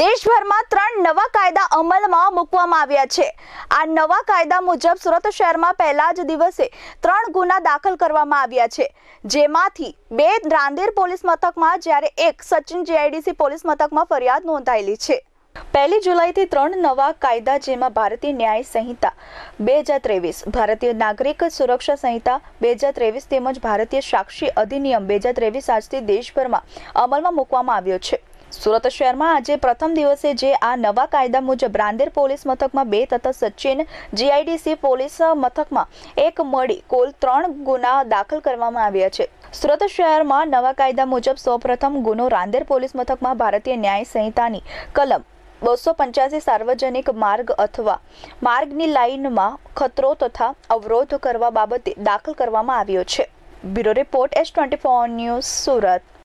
દેશભરમાં ત્રણ નવા કાયદા અમલમાં મૂકવામાં આવ્યા છે આ નવા કાયદા મુજબ સુરત શહેરમાં પહેલા જ દિવસે ત્રણ ગુના દાખલ કરવામાં આવ્યા છે જેમાંથી બે રાંદેર પોલીસ મથકમાં જ્યારે એક સચિન જીઆઈડીસી પોલીસ મથકમાં ફરિયાદ નોંધાયેલી છે પહેલી જુલાઈથી ત્રણ નવા કાયદા જેમાં ભારતીય ન્યાય સંહિતા બે હજાર ત્રેવીસ ભારતીય નાગરિક સુરક્ષા સંહિતા બે હજાર ત્રેવીસ તેમજ ભારતીય સાક્ષી અધિનિયમ બે હજાર ત્રેવીસ આજથી દેશભરમાં અમલમાં મૂકવામાં આવ્યો છે સુરત શહેરમાં આજે પ્રથમ દિવસે જે આ નવા કાયદા મુજબ રાંદેર પોલીસ મથકમાં બે તથા સચિન જીઆઈડીસી પોલીસ મથકમાં એક મળી કુલ ત્રણ ગુના દાખલ કરવામાં આવ્યા છે સુરત શહેરમાં નવા કાયદા મુજબ સૌપ્રથમ ગુનો રાંદેર પોલીસ મથકમાં ભારતીય ન્યાય સંહિતાની કલમ બસો પંચ્યાસી સાર્વજનિક માર્ગ અથવા માર્ગની લાઇનમાં ખતરો તથા અવરોધ કરવા બાબતે દાખલ કરવામાં આવ્યો છે bureau report S twenty four news Surat